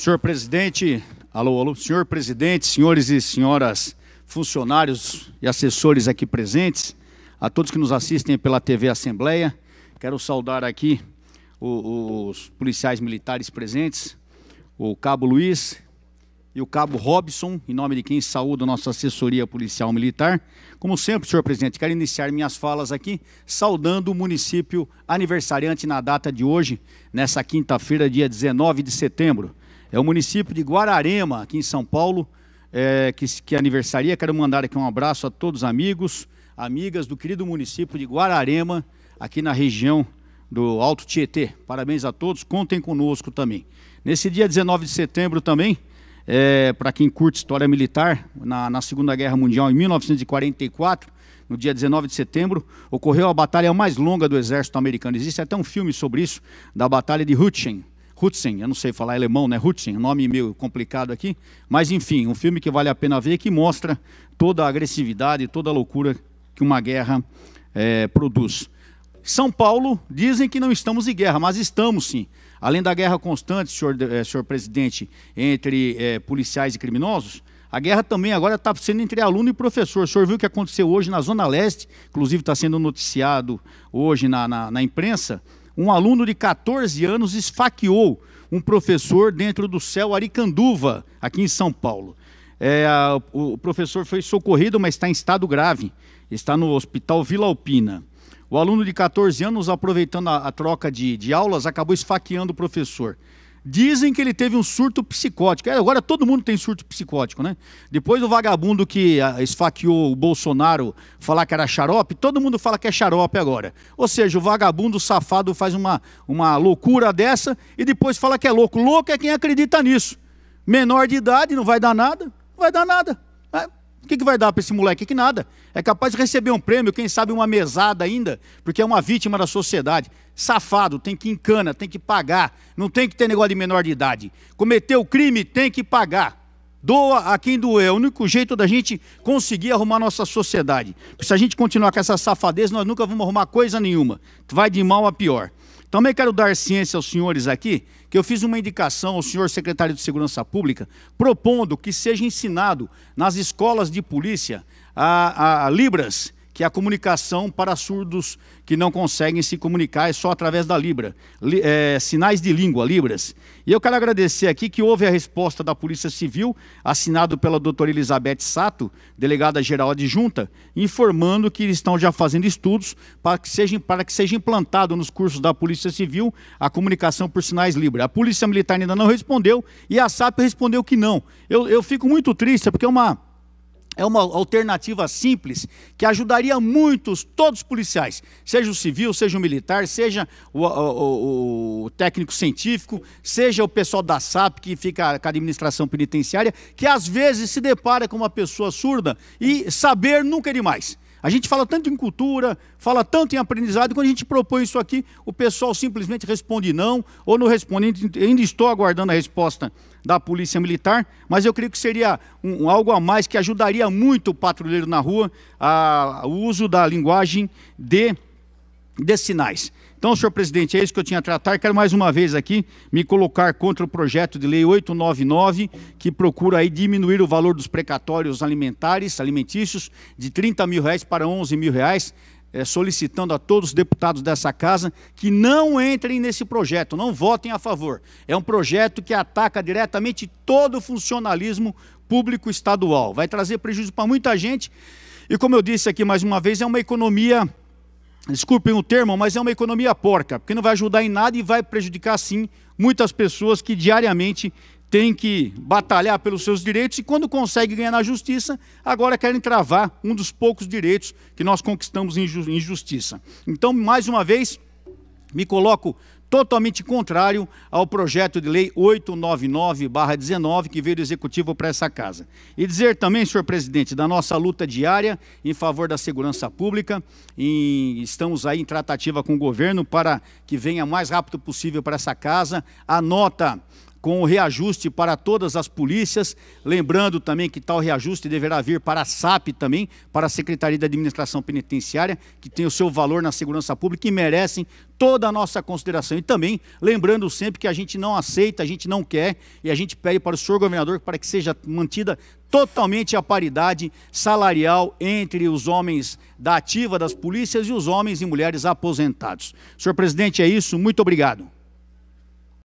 Senhor presidente, alô, alô, senhor presidente, senhores e senhoras funcionários e assessores aqui presentes, a todos que nos assistem pela TV Assembleia, quero saudar aqui os, os policiais militares presentes, o Cabo Luiz e o Cabo Robson, em nome de quem saúdo a nossa assessoria policial militar. Como sempre, senhor presidente, quero iniciar minhas falas aqui saudando o município aniversariante na data de hoje, nessa quinta-feira, dia 19 de setembro. É o município de Guararema, aqui em São Paulo, é, que, que aniversaria. Quero mandar aqui um abraço a todos os amigos, amigas do querido município de Guararema, aqui na região do Alto Tietê. Parabéns a todos, contem conosco também. Nesse dia 19 de setembro também, é, para quem curte história militar, na, na, Segunda Guerra Mundial, em 1944, no dia 19 de setembro, ocorreu a batalha mais longa do exército americano. Existe até um filme sobre isso, da Batalha de Hutchin, Hutzen, eu não sei falar alemão, né? Hutzen, nome meio complicado aqui. Mas enfim, um filme que vale a pena ver que mostra toda a agressividade, toda a loucura que uma guerra é, produz. São Paulo, dizem que não estamos em guerra, mas estamos sim. Além da guerra constante, senhor, é, senhor presidente, entre é, policiais e criminosos, a guerra também agora está sendo entre aluno e professor. O senhor viu o que aconteceu hoje na Zona Leste, inclusive está sendo noticiado hoje na, na, na imprensa, um aluno de 14 anos esfaqueou um professor dentro do céu Aricanduva, aqui em São Paulo. É, a, o professor foi socorrido, mas está em estado grave. Está no hospital Vila Alpina. O aluno de 14 anos, aproveitando a, a troca de, de aulas, acabou esfaqueando o professor. Dizem que ele teve um surto psicótico. É, agora todo mundo tem surto psicótico, né? Depois o vagabundo que ah, esfaqueou o Bolsonaro falar que era xarope, todo mundo fala que é xarope agora. Ou seja, o vagabundo safado faz uma, uma loucura dessa e depois fala que é louco. Louco é quem acredita nisso. Menor de idade não vai dar nada, não vai dar nada. O que, que vai dar para esse moleque? Que nada. É capaz de receber um prêmio, quem sabe uma mesada ainda, porque é uma vítima da sociedade. Safado, tem que encana, tem que pagar. Não tem que ter negócio de menor de idade. Cometeu crime, tem que pagar. Doa a quem doer. É o único jeito da gente conseguir arrumar nossa sociedade. Se a gente continuar com essa safadez, nós nunca vamos arrumar coisa nenhuma. Vai de mal a pior. Também quero dar ciência aos senhores aqui que eu fiz uma indicação ao senhor secretário de Segurança Pública, propondo que seja ensinado nas escolas de polícia a, a, a Libras que é a comunicação para surdos que não conseguem se comunicar, é só através da Libra. É, sinais de língua, Libras. E eu quero agradecer aqui que houve a resposta da Polícia Civil, assinado pela doutora Elizabeth Sato, delegada-geral adjunta, informando que estão já fazendo estudos para que, seja, para que seja implantado nos cursos da Polícia Civil a comunicação por sinais Libra. A Polícia Militar ainda não respondeu e a SAP respondeu que não. Eu, eu fico muito triste, porque é uma é uma alternativa simples que ajudaria muitos, todos os policiais, seja o civil, seja o militar, seja o, o, o técnico científico, seja o pessoal da SAP que fica com a administração penitenciária, que às vezes se depara com uma pessoa surda e saber nunca é demais. A gente fala tanto em cultura, fala tanto em aprendizado, e quando a gente propõe isso aqui, o pessoal simplesmente responde não, ou não responde. Ainda estou aguardando a resposta da Polícia Militar, mas eu creio que seria um, um algo a mais que ajudaria muito o patrulheiro na rua, a, a, o uso da linguagem de de sinais. Então, senhor presidente, é isso que eu tinha a tratar. Quero mais uma vez aqui me colocar contra o projeto de lei 899, que procura aí diminuir o valor dos precatórios alimentares, alimentícios, de 30 mil reais para 11 mil reais. É, solicitando a todos os deputados dessa casa que não entrem nesse projeto, não votem a favor. É um projeto que ataca diretamente todo o funcionalismo público estadual. Vai trazer prejuízo para muita gente. E como eu disse aqui mais uma vez, é uma economia desculpem o termo, mas é uma economia porca, porque não vai ajudar em nada e vai prejudicar, sim, muitas pessoas que diariamente têm que batalhar pelos seus direitos e, quando conseguem ganhar na justiça, agora querem travar um dos poucos direitos que nós conquistamos em justiça. Então, mais uma vez, me coloco totalmente contrário ao projeto de lei 899-19, que veio do Executivo para essa casa. E dizer também, senhor presidente, da nossa luta diária em favor da segurança pública, e estamos aí em tratativa com o governo para que venha o mais rápido possível para essa casa a nota com o reajuste para todas as polícias, lembrando também que tal reajuste deverá vir para a SAP também, para a Secretaria da Administração Penitenciária, que tem o seu valor na segurança pública e merecem toda a nossa consideração. E também lembrando sempre que a gente não aceita, a gente não quer e a gente pede para o senhor governador para que seja mantida totalmente a paridade salarial entre os homens da ativa das polícias e os homens e mulheres aposentados. Senhor presidente, é isso. Muito obrigado.